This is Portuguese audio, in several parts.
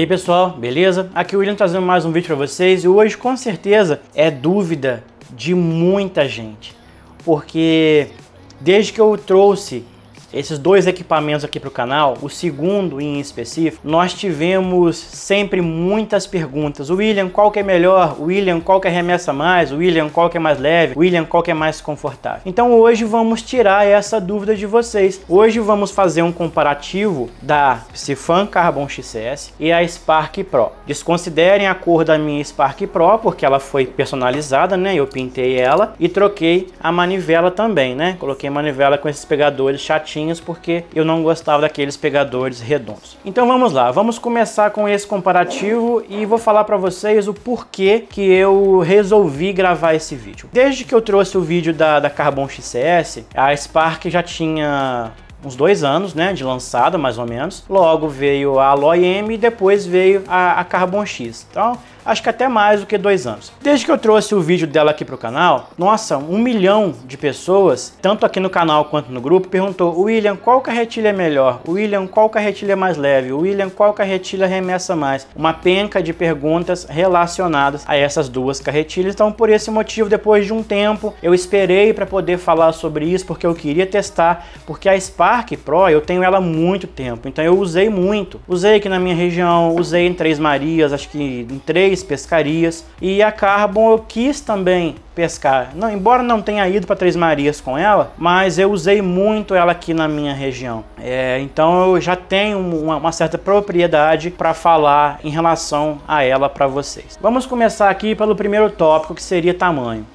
E aí pessoal, beleza? Aqui é o William trazendo mais um vídeo para vocês e hoje com certeza é dúvida de muita gente, porque desde que eu trouxe esses dois equipamentos aqui para o canal, o segundo em específico, nós tivemos sempre muitas perguntas. William, qual que é melhor? William, qual que arremessa mais? William, qual que é mais leve? William, qual que é mais confortável? Então hoje vamos tirar essa dúvida de vocês. Hoje vamos fazer um comparativo da Sifan Carbon XCS e a Spark Pro. Desconsiderem a cor da minha Spark Pro, porque ela foi personalizada, né? Eu pintei ela e troquei a manivela também, né? Coloquei manivela com esses pegadores chatinhos certinhos porque eu não gostava daqueles pegadores redondos. Então vamos lá, vamos começar com esse comparativo e vou falar para vocês o porquê que eu resolvi gravar esse vídeo. Desde que eu trouxe o vídeo da, da Carbon XCS, a Spark já tinha uns dois anos, né, de lançada mais ou menos. Logo veio a Alloy M e depois veio a, a Carbon X. Então acho que até mais do que dois anos. Desde que eu trouxe o vídeo dela aqui para o canal, nossa, um milhão de pessoas, tanto aqui no canal quanto no grupo, perguntou, William, qual carretilha é melhor? William, qual carretilha é mais leve? William, qual carretilha remessa mais? Uma penca de perguntas relacionadas a essas duas carretilhas. Então, por esse motivo, depois de um tempo, eu esperei para poder falar sobre isso, porque eu queria testar, porque a Spark Pro, eu tenho ela há muito tempo, então eu usei muito. Usei aqui na minha região, usei em Três Marias, acho que em três três pescarias e a Carbon eu quis também pescar. Não, embora não tenha ido para Três Marias com ela, mas eu usei muito ela aqui na minha região. É, então eu já tenho uma, uma certa propriedade para falar em relação a ela para vocês. Vamos começar aqui pelo primeiro tópico que seria tamanho.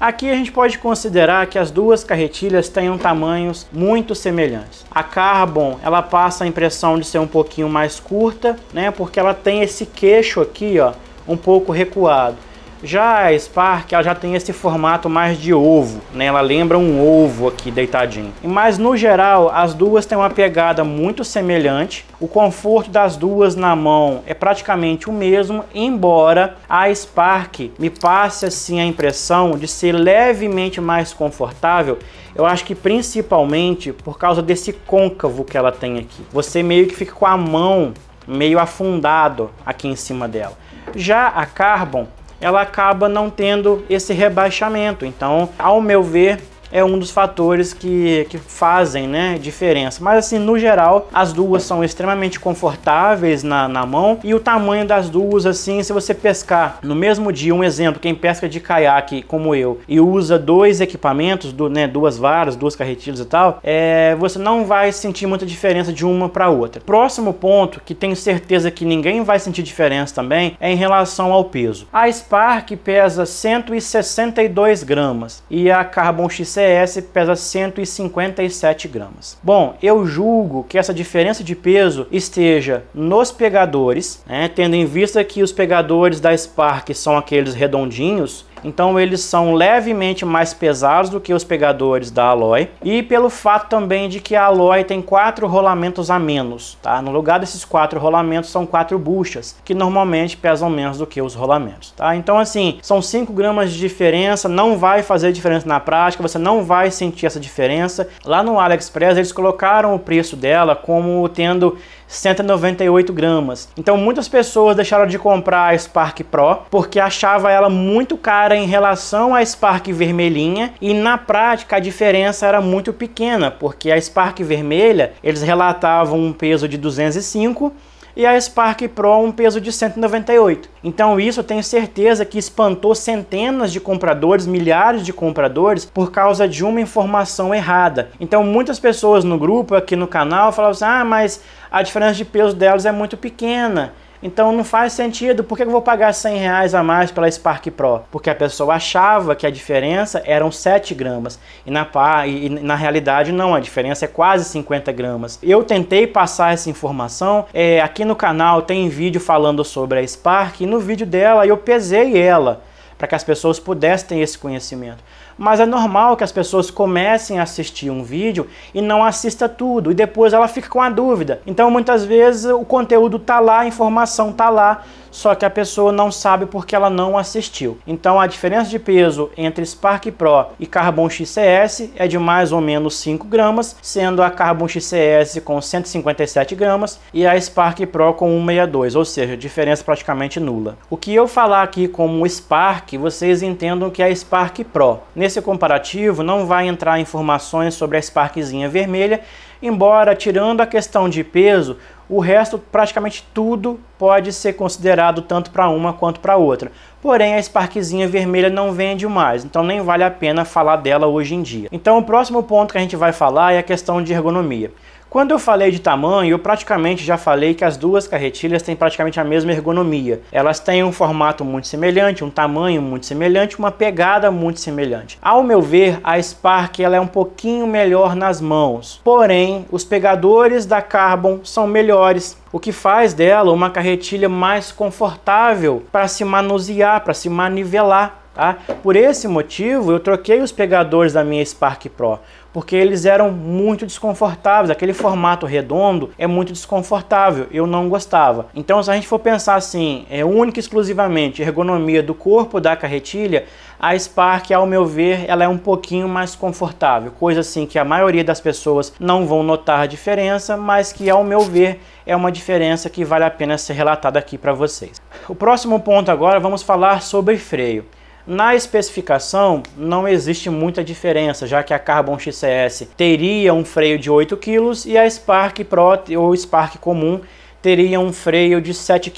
Aqui a gente pode considerar que as duas carretilhas tenham tamanhos muito semelhantes. A Carbon, ela passa a impressão de ser um pouquinho mais curta, né? Porque ela tem esse queixo aqui, ó, um pouco recuado. Já a Spark ela já tem esse formato mais de ovo, né? ela lembra um ovo aqui deitadinho. Mas no geral as duas têm uma pegada muito semelhante, o conforto das duas na mão é praticamente o mesmo, embora a Spark me passe assim a impressão de ser levemente mais confortável eu acho que principalmente por causa desse côncavo que ela tem aqui. Você meio que fica com a mão meio afundado aqui em cima dela. Já a Carbon, ela acaba não tendo esse rebaixamento. Então, ao meu ver, é um dos fatores que, que fazem né, diferença. Mas assim, no geral, as duas são extremamente confortáveis na, na mão e o tamanho das duas, assim, se você pescar no mesmo dia, um exemplo, quem pesca de caiaque como eu e usa dois equipamentos, do, né, duas varas, duas carretilhas e tal, é, você não vai sentir muita diferença de uma para outra. Próximo ponto, que tenho certeza que ninguém vai sentir diferença também, é em relação ao peso. A Spark pesa 162 gramas e a Carbon XC CS pesa 157 gramas. Bom, eu julgo que essa diferença de peso esteja nos pegadores, né, tendo em vista que os pegadores da Spark são aqueles redondinhos, então eles são levemente mais pesados do que os pegadores da Alloy e pelo fato também de que a Alloy tem quatro rolamentos a menos, tá? No lugar desses quatro rolamentos são quatro buchas, que normalmente pesam menos do que os rolamentos, tá? Então assim, são 5 gramas de diferença, não vai fazer diferença na prática, você não vai sentir essa diferença. Lá no AliExpress eles colocaram o preço dela como tendo 198 gramas. Então muitas pessoas deixaram de comprar a Spark Pro porque achava ela muito cara em relação à Spark vermelhinha e na prática a diferença era muito pequena, porque a Spark vermelha eles relatavam um peso de 205 e a Spark Pro um peso de 198. Então isso eu tenho certeza que espantou centenas de compradores, milhares de compradores, por causa de uma informação errada. Então muitas pessoas no grupo, aqui no canal, falavam assim, ah, mas a diferença de peso delas é muito pequena então não faz sentido. Por que eu vou pagar 100 reais a mais pela Spark Pro? Porque a pessoa achava que a diferença eram 7 gramas. E na, e na realidade não, a diferença é quase 50 gramas. Eu tentei passar essa informação. É, aqui no canal tem vídeo falando sobre a Spark. E no vídeo dela eu pesei ela para que as pessoas pudessem ter esse conhecimento mas é normal que as pessoas comecem a assistir um vídeo e não assista tudo, e depois ela fica com a dúvida. Então muitas vezes o conteúdo tá lá, a informação tá lá, só que a pessoa não sabe porque ela não assistiu. Então a diferença de peso entre Spark Pro e Carbon XCS é de mais ou menos 5 gramas, sendo a Carbon XCS com 157 gramas e a Spark Pro com 162, ou seja, diferença praticamente nula. O que eu falar aqui como Spark, vocês entendam que é Spark Pro. Nesse comparativo não vai entrar informações sobre a Sparkzinha vermelha, embora tirando a questão de peso, o resto, praticamente tudo, pode ser considerado tanto para uma quanto para outra. Porém, a Sparkzinha vermelha não vende mais, então nem vale a pena falar dela hoje em dia. Então, o próximo ponto que a gente vai falar é a questão de ergonomia. Quando eu falei de tamanho, eu praticamente já falei que as duas carretilhas têm praticamente a mesma ergonomia. Elas têm um formato muito semelhante, um tamanho muito semelhante, uma pegada muito semelhante. Ao meu ver, a Spark ela é um pouquinho melhor nas mãos. Porém, os pegadores da Carbon são melhores, o que faz dela uma carretilha mais confortável para se manusear, para se manivelar. Tá? Por esse motivo, eu troquei os pegadores da minha Spark Pro, porque eles eram muito desconfortáveis. Aquele formato redondo é muito desconfortável, eu não gostava. Então, se a gente for pensar assim, é única e exclusivamente ergonomia do corpo da carretilha, a Spark, ao meu ver, ela é um pouquinho mais confortável, coisa assim que a maioria das pessoas não vão notar a diferença, mas que, ao meu ver, é uma diferença que vale a pena ser relatada aqui para vocês. O próximo ponto agora, vamos falar sobre freio. Na especificação não existe muita diferença, já que a Carbon XCS teria um freio de 8 kg e a Spark Pro ou Spark comum teria um freio de 7,5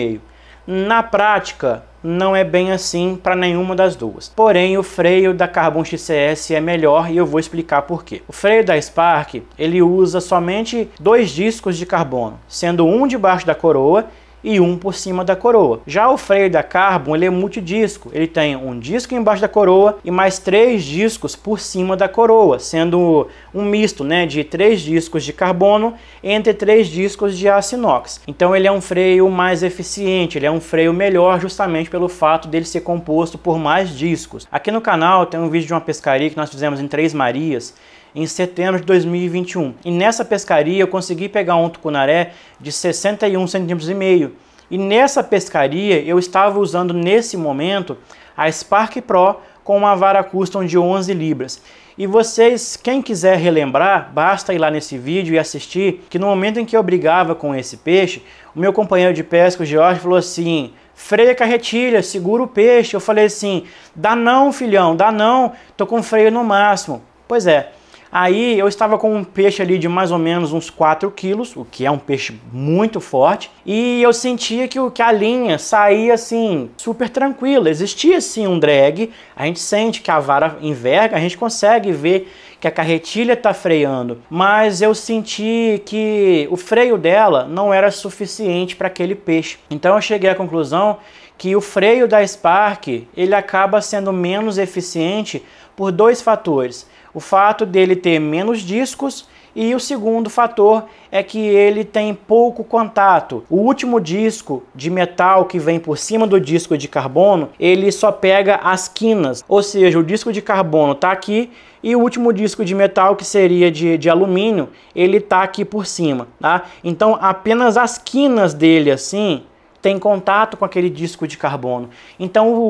kg. Na prática, não é bem assim para nenhuma das duas. Porém, o freio da Carbon XCS é melhor e eu vou explicar por quê. O freio da Spark, ele usa somente dois discos de carbono, sendo um debaixo da coroa e um por cima da coroa. Já o freio da Carbon ele é multidisco, ele tem um disco embaixo da coroa e mais três discos por cima da coroa, sendo um misto né, de três discos de carbono entre três discos de aço inox. Então ele é um freio mais eficiente, ele é um freio melhor justamente pelo fato dele ser composto por mais discos. Aqui no canal tem um vídeo de uma pescaria que nós fizemos em Três Marias em setembro de 2021. E nessa pescaria eu consegui pegar um tucunaré de 61 centímetros e meio. E nessa pescaria eu estava usando nesse momento a Spark Pro com uma vara custom de 11 libras. E vocês, quem quiser relembrar, basta ir lá nesse vídeo e assistir que no momento em que eu brigava com esse peixe, o meu companheiro de pesca, o Jorge, falou assim: freia a carretilha, segura o peixe. Eu falei assim: dá não, filhão, dá não, tô com freio no máximo. Pois é, Aí eu estava com um peixe ali de mais ou menos uns 4 quilos, o que é um peixe muito forte, e eu sentia que, que a linha saía assim, super tranquila. Existia sim um drag, a gente sente que a vara enverga, a gente consegue ver que a carretilha está freando, mas eu senti que o freio dela não era suficiente para aquele peixe. Então eu cheguei à conclusão que o freio da Spark ele acaba sendo menos eficiente por dois fatores o fato dele ter menos discos e o segundo fator é que ele tem pouco contato. O último disco de metal que vem por cima do disco de carbono, ele só pega as quinas, ou seja, o disco de carbono está aqui e o último disco de metal, que seria de, de alumínio, ele está aqui por cima. Tá? Então apenas as quinas dele assim tem contato com aquele disco de carbono. Então o,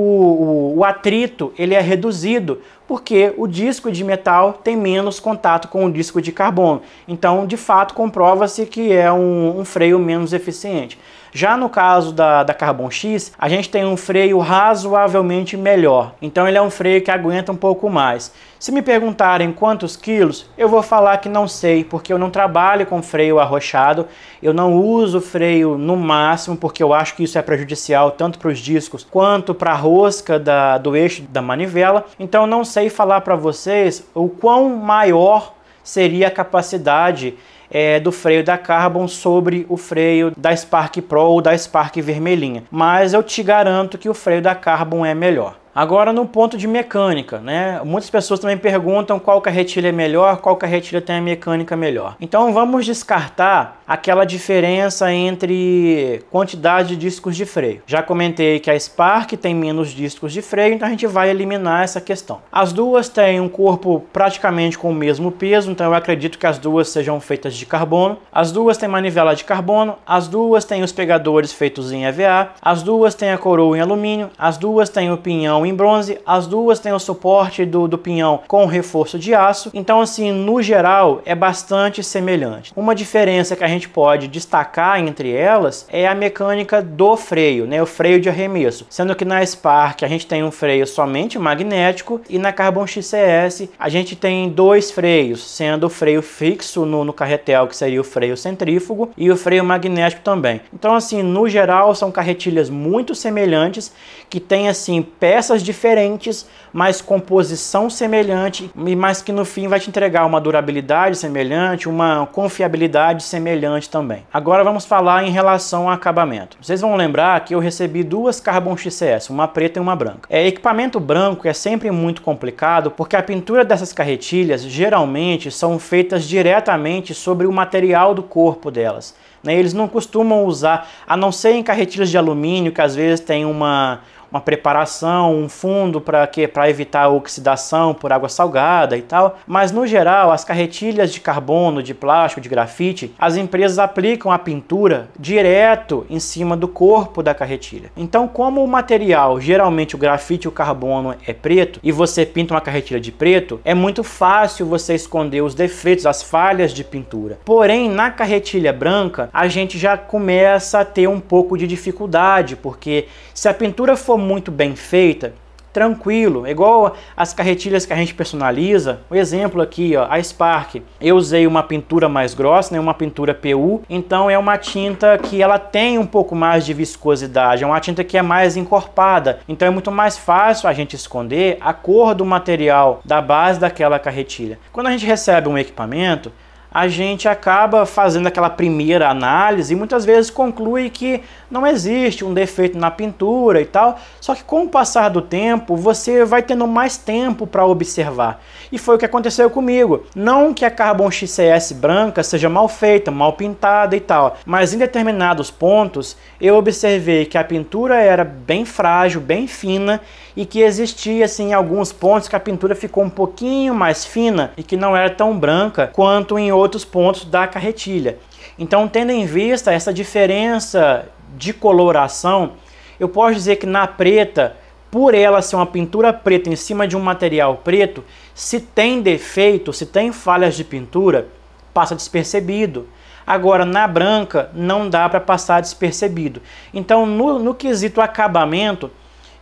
o, o, atrito ele é reduzido porque o disco de metal tem menos contato com o disco de carbono. Então de fato comprova-se que é um, um freio menos eficiente. Já no caso da, da Carbon X, a gente tem um freio razoavelmente melhor. Então ele é um freio que aguenta um pouco mais. Se me perguntarem quantos quilos, eu vou falar que não sei, porque eu não trabalho com freio arrochado, eu não uso freio no máximo, porque eu acho que isso é prejudicial tanto para os discos quanto para a rosca da, do eixo da manivela. Então não sei falar para vocês o quão maior seria a capacidade é, do freio da Carbon sobre o freio da Spark Pro ou da Spark vermelhinha, mas eu te garanto que o freio da Carbon é melhor. Agora no ponto de mecânica, né? Muitas pessoas também perguntam qual carretilha é melhor, qual carretilha tem a mecânica melhor. Então vamos descartar aquela diferença entre quantidade de discos de freio. Já comentei que a Spark tem menos discos de freio, então a gente vai eliminar essa questão. As duas têm um corpo praticamente com o mesmo peso, então eu acredito que as duas sejam feitas de carbono. As duas têm manivela de carbono, as duas têm os pegadores feitos em EVA, as duas têm a coroa em alumínio, as duas têm o pinhão em bronze, as duas têm o suporte do, do pinhão com reforço de aço. Então assim, no geral, é bastante semelhante. Uma diferença que a gente gente pode destacar entre elas é a mecânica do freio, né, o freio de arremesso. Sendo que na Spark a gente tem um freio somente magnético e na Carbon XCS a gente tem dois freios, sendo o freio fixo no, no carretel, que seria o freio centrífugo, e o freio magnético também. Então, assim, no geral, são carretilhas muito semelhantes, que têm, assim, peças diferentes, mas composição semelhante, e mas que no fim vai te entregar uma durabilidade semelhante, uma confiabilidade semelhante brilhante também. Agora vamos falar em relação ao acabamento. Vocês vão lembrar que eu recebi duas Carbon XCS, uma preta e uma branca. É, equipamento branco é sempre muito complicado porque a pintura dessas carretilhas geralmente são feitas diretamente sobre o material do corpo delas. Né? Eles não costumam usar, a não ser em carretilhas de alumínio que às vezes tem uma uma preparação, um fundo para que para evitar a oxidação por água salgada e tal. Mas no geral, as carretilhas de carbono, de plástico, de grafite, as empresas aplicam a pintura direto em cima do corpo da carretilha. Então, como o material, geralmente o grafite e o carbono é preto e você pinta uma carretilha de preto, é muito fácil você esconder os defeitos, as falhas de pintura. Porém, na carretilha branca, a gente já começa a ter um pouco de dificuldade, porque se a pintura for for muito bem feita, tranquilo, igual as carretilhas que a gente personaliza. O um exemplo aqui, ó, a Spark. Eu usei uma pintura mais grossa, né, uma pintura PU, então é uma tinta que ela tem um pouco mais de viscosidade, é uma tinta que é mais encorpada, então é muito mais fácil a gente esconder a cor do material da base daquela carretilha. Quando a gente recebe um equipamento, a gente acaba fazendo aquela primeira análise e muitas vezes conclui que não existe um defeito na pintura e tal. Só que com o passar do tempo, você vai tendo mais tempo para observar. E foi o que aconteceu comigo. Não que a Carbon XCS branca seja mal feita, mal pintada e tal, mas em determinados pontos eu observei que a pintura era bem frágil, bem fina e que existia assim alguns pontos que a pintura ficou um pouquinho mais fina e que não era tão branca quanto em outros outros pontos da carretilha. Então, tendo em vista essa diferença de coloração, eu posso dizer que na preta, por ela ser uma pintura preta em cima de um material preto, se tem defeito, se tem falhas de pintura, passa despercebido. Agora, na branca, não dá para passar despercebido. Então, no, no quesito acabamento,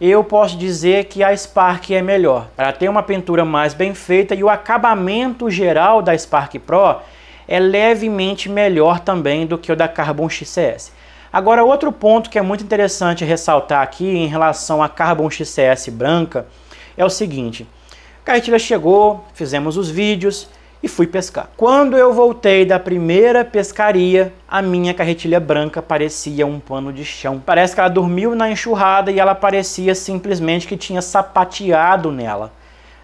eu posso dizer que a Spark é melhor. Ela tem uma pintura mais bem feita e o acabamento geral da Spark Pro é levemente melhor também do que o da Carbon XCS. Agora, outro ponto que é muito interessante ressaltar aqui em relação à Carbon XCS branca é o seguinte: a carretilha chegou, fizemos os vídeos e fui pescar. Quando eu voltei da primeira pescaria, a minha carretilha branca parecia um pano de chão. Parece que ela dormiu na enxurrada e ela parecia simplesmente que tinha sapateado nela.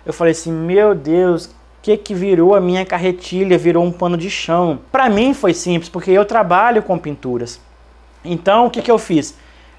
Eu falei assim: "Meu Deus, que que virou a minha carretilha, virou um pano de chão. Para mim foi simples, porque eu trabalho com pinturas. Então, o que que eu fiz?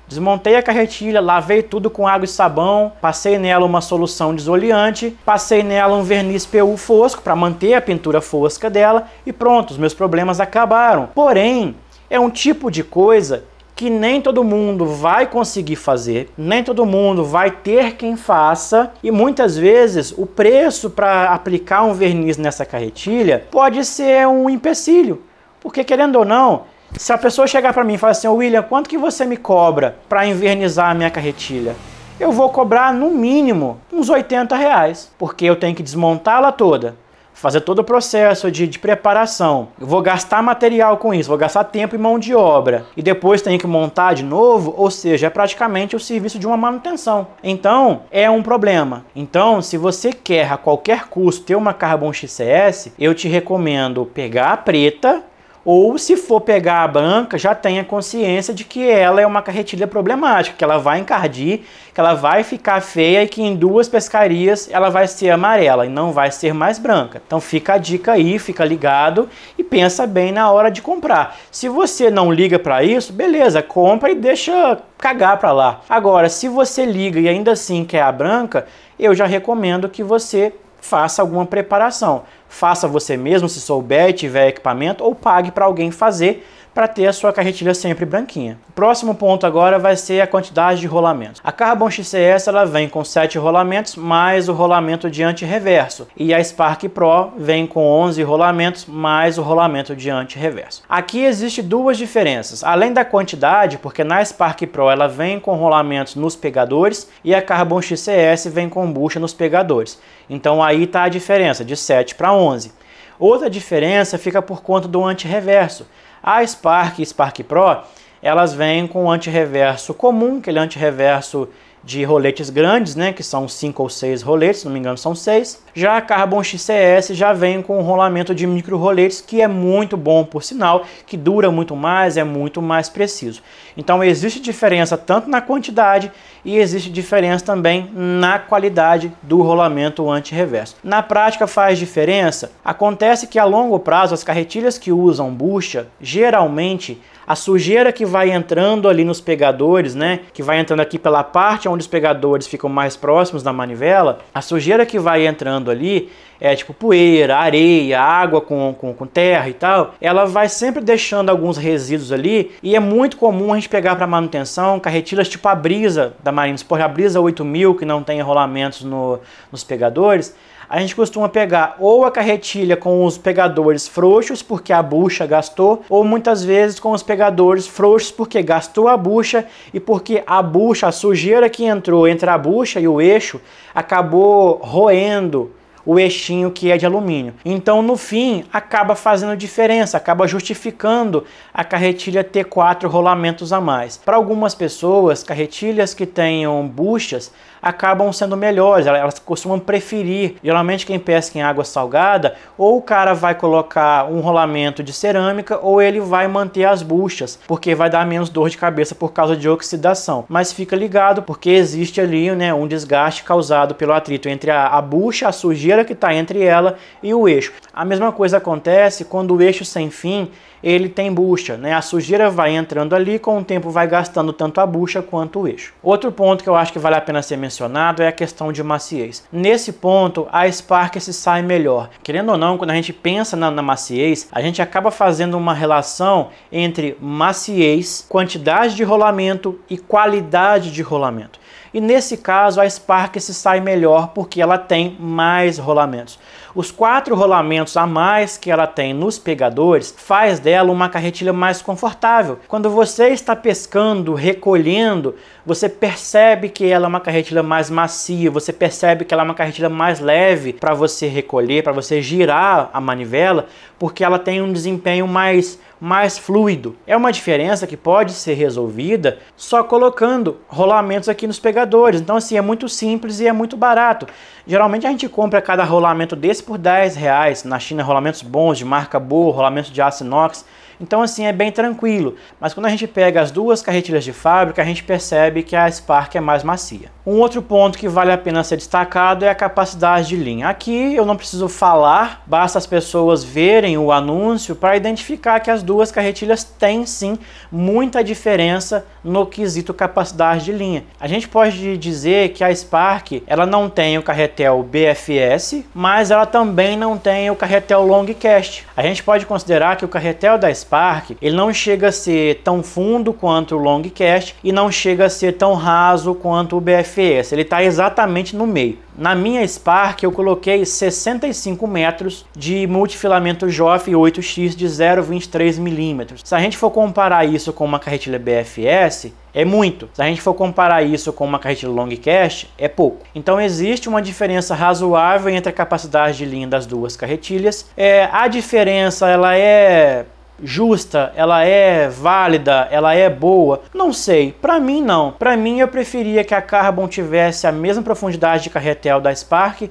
Desmontei a carretilha, lavei tudo com água e sabão, passei nela uma solução desoleante, passei nela um verniz PU fosco para manter a pintura fosca dela e pronto, os meus problemas acabaram. Porém, é um tipo de coisa que nem todo mundo vai conseguir fazer, nem todo mundo vai ter quem faça, e muitas vezes o preço para aplicar um verniz nessa carretilha pode ser um empecilho, porque querendo ou não, se a pessoa chegar para mim e falar assim, William, quanto que você me cobra para invernizar a minha carretilha? Eu vou cobrar no mínimo uns 80 reais, porque eu tenho que desmontá-la toda fazer todo o processo de, de, preparação. Eu vou gastar material com isso, vou gastar tempo e mão de obra. E depois tenho que montar de novo, ou seja, é praticamente o serviço de uma manutenção. Então, é um problema. Então, se você quer a qualquer custo ter uma Carbon XCS, eu te recomendo pegar a preta, ou se for pegar a banca, já tenha consciência de que ela é uma carretilha problemática, que ela vai encardir, que ela vai ficar feia e que em duas pescarias ela vai ser amarela e não vai ser mais branca. Então fica a dica aí, fica ligado e pensa bem na hora de comprar. Se você não liga para isso, beleza, compra e deixa cagar para lá. Agora, se você liga e ainda assim quer a branca, eu já recomendo que você faça alguma preparação faça você mesmo se souber e tiver equipamento, ou pague para alguém fazer para ter a sua carretilha sempre branquinha. O próximo ponto agora vai ser a quantidade de rolamentos. A Carbon XCS ela vem com 7 rolamentos mais o rolamento diante reverso e a Spark Pro vem com 11 rolamentos mais o rolamento diante reverso. Aqui existe duas diferenças, além da quantidade, porque na Spark Pro ela vem com rolamentos nos pegadores e a Carbon XCS vem com bucha nos pegadores. Então aí está a diferença de 7 para 11. Outra diferença fica por conta do anti-reverso. A Spark e Spark Pro, elas vêm com o antirreverso comum, aquele antirreverso reverso de roletes grandes, né, que são cinco ou seis roletes, se não me engano são seis. Já a Carbon XCS já vem com um rolamento de micro roletes que é muito bom, por sinal, que dura muito mais, é muito mais preciso. Então existe diferença tanto na quantidade e existe diferença também na qualidade do rolamento anti-reverso. Na prática faz diferença? Acontece que a longo prazo as carretilhas que usam bucha geralmente a sujeira que vai entrando ali nos pegadores, né, que vai entrando aqui pela parte onde os pegadores ficam mais próximos da manivela, a sujeira que vai entrando ali, é tipo poeira, areia, água com, com, com terra e tal, ela vai sempre deixando alguns resíduos ali e é muito comum a gente pegar para manutenção carretilhas tipo a brisa da Marinus, por a brisa 8000 que não tem enrolamentos no, nos pegadores, a gente costuma pegar ou a carretilha com os pegadores frouxos, porque a bucha gastou, ou muitas vezes com os pegadores frouxos, porque gastou a bucha e porque a bucha, a sujeira que entrou entre a bucha e o eixo, acabou roendo o eixinho que é de alumínio. Então, no fim, acaba fazendo diferença, acaba justificando a carretilha ter quatro rolamentos a mais. Para algumas pessoas, carretilhas que tenham buchas acabam sendo melhores, elas costumam preferir. Geralmente quem pesca em água salgada, ou o cara vai colocar um rolamento de cerâmica, ou ele vai manter as buchas, porque vai dar menos dor de cabeça por causa de oxidação. Mas fica ligado, porque existe ali né, um desgaste causado pelo atrito entre a, a bucha, a sujeira sujeira que está entre ela e o eixo. A mesma coisa acontece quando o eixo sem fim ele tem bucha, né? A sujeira vai entrando ali, com o tempo vai gastando tanto a bucha quanto o eixo. Outro ponto que eu acho que vale a pena ser mencionado é a questão de maciez. Nesse ponto, a Spark se sai melhor. Querendo ou não, quando a gente pensa na, na maciez, a gente acaba fazendo uma relação entre maciez, quantidade de rolamento e qualidade de rolamento. E nesse caso, a Spark se sai melhor porque ela tem mais rolamentos. Os quatro rolamentos a mais que ela tem nos pegadores faz dela uma carretilha mais confortável. Quando você está pescando, recolhendo, você percebe que ela é uma carretilha mais macia, você percebe que ela é uma carretilha mais leve para você recolher, para você girar a manivela, porque ela tem um desempenho mais mais fluido. É uma diferença que pode ser resolvida só colocando rolamentos aqui nos pegadores. Então assim, é muito simples e é muito barato. Geralmente a gente compra cada rolamento desse por 10 reais. Na China, rolamentos bons, de marca boa, rolamento de aço inox. Então, assim, é bem tranquilo. Mas quando a gente pega as duas carretilhas de fábrica, a gente percebe que a Spark é mais macia. Um outro ponto que vale a pena ser destacado é a capacidade de linha. Aqui eu não preciso falar, basta as pessoas verem o anúncio para identificar que as duas carretilhas têm sim muita diferença no quesito capacidade de linha. A gente pode dizer que a Spark ela não tem o carretel BFS, mas ela também não tem o carretel long cast. A gente pode considerar que o carretel da Spark Spark, ele não chega a ser tão fundo quanto o long cast e não chega a ser tão raso quanto o BFS. Ele está exatamente no meio. Na minha Spark eu coloquei 65 metros de multifilamento Joff 8X de 0,23 milímetros. Se a gente for comparar isso com uma carretilha BFS, é muito. Se a gente for comparar isso com uma carretilha long cast, é pouco. Então existe uma diferença razoável entre a capacidade de linha das duas carretilhas. É, a diferença ela é justa, ela é válida, ela é boa? Não sei. Para mim não. Para mim eu preferia que a Carbon tivesse a mesma profundidade de carretel da Spark,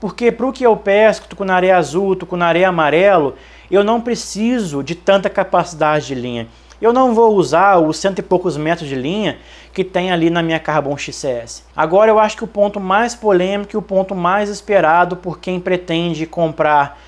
porque para o que eu pesco, com areia azul, com areia amarelo, eu não preciso de tanta capacidade de linha. Eu não vou usar os cento e poucos metros de linha que tem ali na minha Carbon XCS. Agora eu acho que o ponto mais polêmico e o ponto mais esperado por quem pretende comprar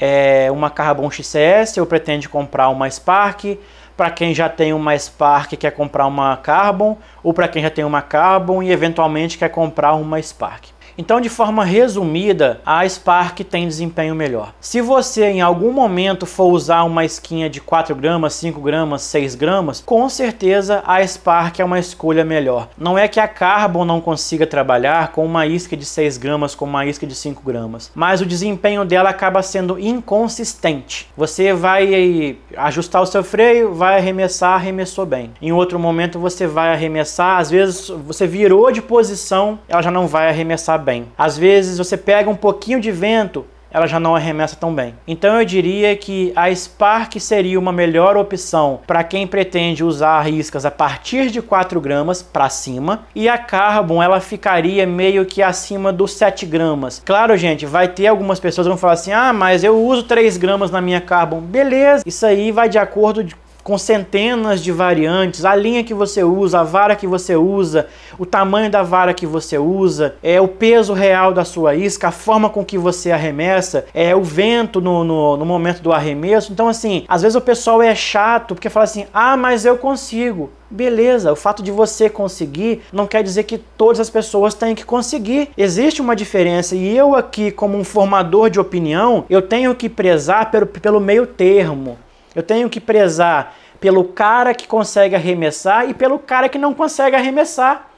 é, uma Carbon XCS ou pretende comprar uma Spark, para quem já tem uma Spark quer comprar uma Carbon, ou para quem já tem uma Carbon e eventualmente quer comprar uma Spark. Então, de forma resumida, a Spark tem desempenho melhor. Se você em algum momento for usar uma isquinha de 4 gramas, 5 gramas, 6 gramas, com certeza a Spark é uma escolha melhor. Não é que a Carbon não consiga trabalhar com uma isca de 6 gramas, com uma isca de 5 gramas, mas o desempenho dela acaba sendo inconsistente. Você vai ajustar o seu freio, vai arremessar, arremessou bem. Em outro momento você vai arremessar, às vezes você virou de posição, ela já não vai arremessar bem bem. Às vezes você pega um pouquinho de vento, ela já não arremessa tão bem. Então eu diria que a Spark seria uma melhor opção para quem pretende usar iscas a partir de 4 gramas para cima e a Carbon ela ficaria meio que acima dos 7 gramas. Claro, gente, vai ter algumas pessoas que vão falar assim: ah, mas eu uso 3 gramas na minha Carbon. Beleza, isso aí vai de acordo com centenas de variantes, a linha que você usa, a vara que você usa, o tamanho da vara que você usa, é o peso real da sua isca, a forma com que você arremessa, é o vento no, no, no momento do arremesso. Então, assim, às vezes o pessoal é chato porque fala assim: ah, mas eu consigo. Beleza, o fato de você conseguir não quer dizer que todas as pessoas têm que conseguir. Existe uma diferença e eu aqui como um formador de opinião, eu tenho que prezar pelo, pelo meio termo. Eu tenho que prezar pelo cara que consegue arremessar e pelo cara que não consegue arremessar.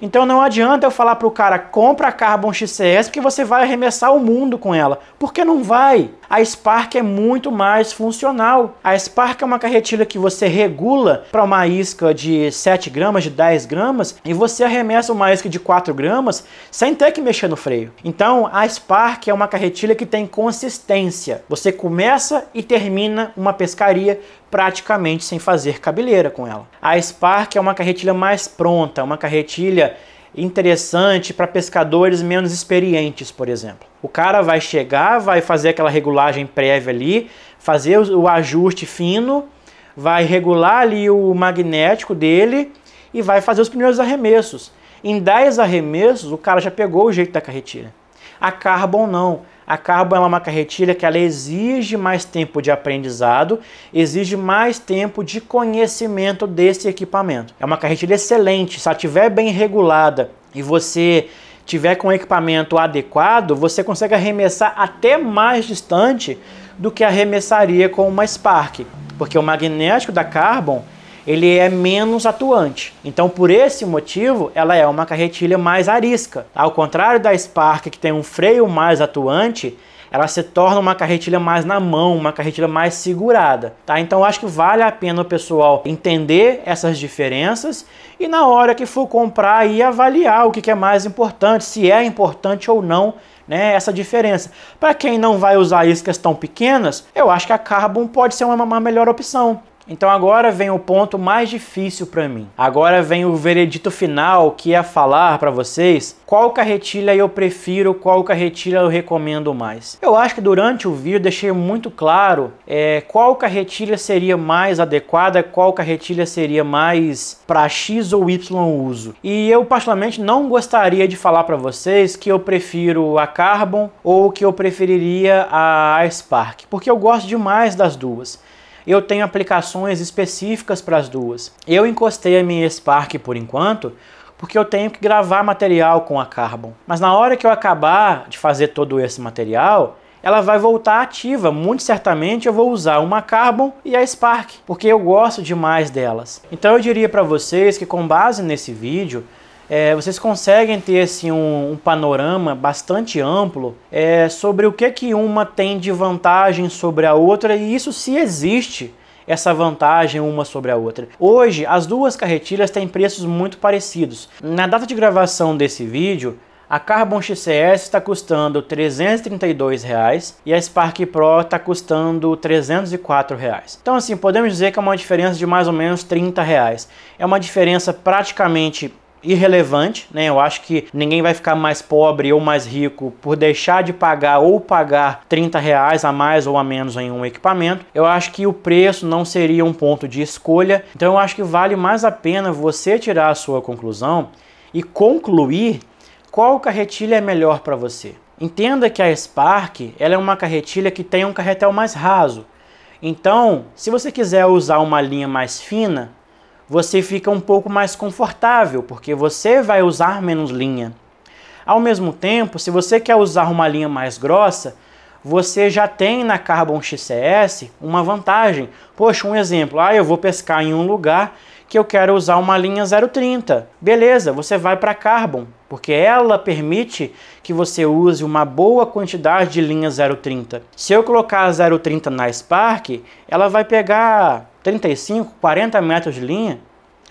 Então não adianta eu falar para o cara, compra a Carbon XCS, porque você vai arremessar o mundo com ela. Porque não vai. A Spark é muito mais funcional. A Spark é uma carretilha que você regula para uma isca de 7 gramas, de 10 gramas, e você arremessa uma isca de 4 gramas sem ter que mexer no freio. Então, a Spark é uma carretilha que tem consistência. Você começa e termina uma pescaria praticamente sem fazer cabeleira com ela. A Spark é uma carretilha mais pronta, uma carretilha interessante para pescadores menos experientes, por exemplo. O cara vai chegar, vai fazer aquela regulagem prévia ali, fazer o ajuste fino, vai regular ali o magnético dele e vai fazer os primeiros arremessos. Em 10 arremessos, o cara já pegou o jeito da carretilha. A Carbon não. A Carbon é uma carretilha que ela exige mais tempo de aprendizado, exige mais tempo de conhecimento desse equipamento. É uma carretilha excelente, se ela estiver bem regulada e você tiver com o equipamento adequado, você consegue arremessar até mais distante do que arremessaria com uma Spark, porque o magnético da Carbon ele é menos atuante. Então, por esse motivo, ela é uma carretilha mais arisca. Tá? Ao contrário da Spark, que tem um freio mais atuante, ela se torna uma carretilha mais na mão, uma carretilha mais segurada, tá? Então acho que vale a pena o pessoal entender essas diferenças e na hora que for comprar e avaliar o que é mais importante, se é importante ou não, né, essa diferença. Para quem não vai usar iscas tão pequenas, eu acho que a Carbon pode ser uma, uma melhor opção. Então agora vem o ponto mais difícil para mim. Agora vem o veredito final que é falar para vocês qual carretilha eu prefiro, qual carretilha eu recomendo mais. Eu acho que durante o vídeo deixei muito claro é, qual carretilha seria mais adequada, qual carretilha seria mais para X ou Y uso. E eu particularmente não gostaria de falar para vocês que eu prefiro a Carbon ou que eu preferiria a Spark, porque eu gosto demais das duas eu tenho aplicações específicas para as duas. Eu encostei a minha Spark por enquanto, porque eu tenho que gravar material com a Carbon. Mas na hora que eu acabar de fazer todo esse material, ela vai voltar ativa. Muito certamente eu vou usar uma Carbon e a Spark, porque eu gosto demais delas. Então eu diria para vocês que com base nesse vídeo, é, vocês conseguem ter assim, um, um panorama bastante amplo é, sobre o que, que uma tem de vantagem sobre a outra e isso se existe essa vantagem uma sobre a outra. Hoje, as duas carretilhas têm preços muito parecidos. Na data de gravação desse vídeo, a Carbon XCS está custando R$ 332,00 e a Spark Pro está custando R$ 304,00. Então assim, podemos dizer que é uma diferença de mais ou menos R$ 30,00. É uma diferença praticamente irrelevante, né? Eu acho que ninguém vai ficar mais pobre ou mais rico por deixar de pagar ou pagar 30 reais a mais ou a menos em um equipamento. Eu acho que o preço não seria um ponto de escolha. Então eu acho que vale mais a pena você tirar a sua conclusão e concluir qual carretilha é melhor para você. Entenda que a Spark ela é uma carretilha que tem um carretel mais raso. Então, se você quiser usar uma linha mais fina, você fica um pouco mais confortável, porque você vai usar menos linha. Ao mesmo tempo, se você quer usar uma linha mais grossa, você já tem na Carbon XCS uma vantagem. Poxa, um exemplo, ah, eu vou pescar em um lugar que eu quero usar uma linha 030. Beleza, você vai para Carbon, porque ela permite que você use uma boa quantidade de linha 030. Se eu colocar a 030 na Spark, ela vai pegar 35, 40 metros de linha,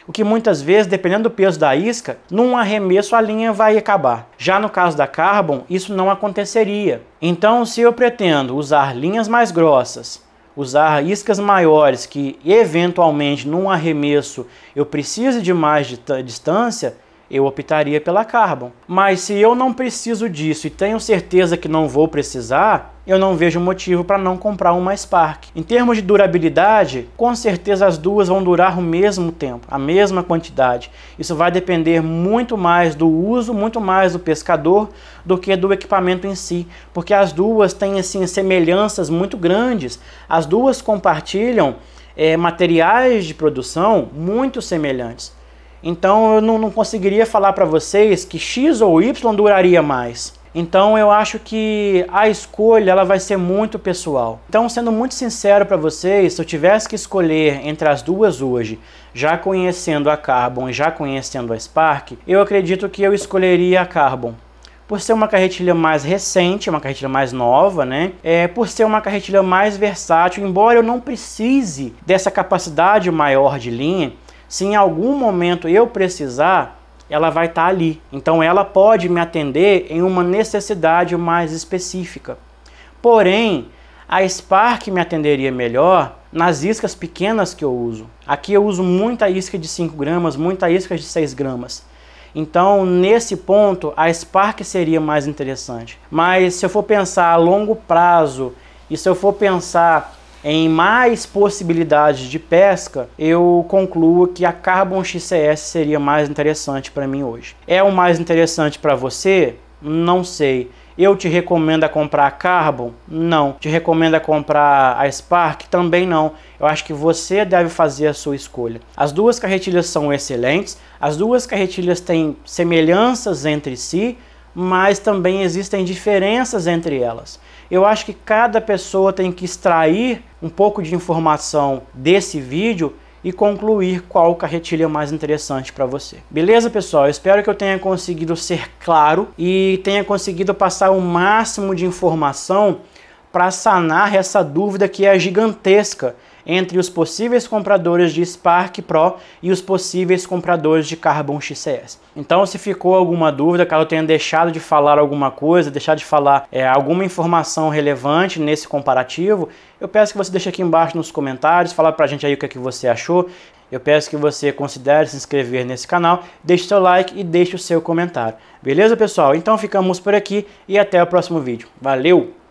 o que muitas vezes, dependendo do peso da isca, num arremesso a linha vai acabar. Já no caso da Carbon, isso não aconteceria. Então, se eu pretendo usar linhas mais grossas, usar iscas maiores que eventualmente num arremesso eu precise de mais de distância, eu optaria pela Carbon. Mas se eu não preciso disso e tenho certeza que não vou precisar, eu não vejo motivo para não comprar uma Spark. Em termos de durabilidade, com certeza as duas vão durar o mesmo tempo, a mesma quantidade. Isso vai depender muito mais do uso, muito mais do pescador do que do equipamento em si, porque as duas têm assim semelhanças muito grandes. As duas compartilham é, materiais de produção muito semelhantes. Então eu não, não conseguiria falar para vocês que X ou Y duraria mais. Então eu acho que a escolha ela vai ser muito pessoal. Então sendo muito sincero para vocês, se eu tivesse que escolher entre as duas hoje, já conhecendo a Carbon e já conhecendo a Spark, eu acredito que eu escolheria a Carbon. Por ser uma carretilha mais recente, uma carretilha mais nova, né? É, por ser uma carretilha mais versátil, embora eu não precise dessa capacidade maior de linha, se em algum momento eu precisar, ela vai estar tá ali. Então ela pode me atender em uma necessidade mais específica. Porém, a Spark me atenderia melhor nas iscas pequenas que eu uso. Aqui eu uso muita isca de 5 gramas, muita isca de 6 gramas. Então, nesse ponto, a Spark seria mais interessante. Mas se eu for pensar a longo prazo e se eu for pensar em mais possibilidades de pesca, eu concluo que a Carbon XCS seria mais interessante para mim hoje. É o mais interessante para você? Não sei. Eu te recomendo a comprar a Carbon? Não. Te recomendo a comprar a Spark? Também não. Eu acho que você deve fazer a sua escolha. As duas carretilhas são excelentes, as duas carretilhas têm semelhanças entre si, mas também existem diferenças entre elas. Eu acho que cada pessoa tem que extrair um pouco de informação desse vídeo e concluir qual carretilha é mais interessante para você. Beleza, pessoal? Eu espero que eu tenha conseguido ser claro e tenha conseguido passar o máximo de informação para sanar essa dúvida que é gigantesca entre os possíveis compradores de Spark Pro e os possíveis compradores de Carbon XCS. Então, se ficou alguma dúvida, caso eu tenha deixado de falar alguma coisa, deixado de falar é, alguma informação relevante nesse comparativo, eu peço que você deixe aqui embaixo nos comentários, fala pra gente aí o que, é que você achou. Eu peço que você considere se inscrever nesse canal, deixe seu like e deixe o seu comentário. Beleza, pessoal? Então ficamos por aqui e até o próximo vídeo. Valeu!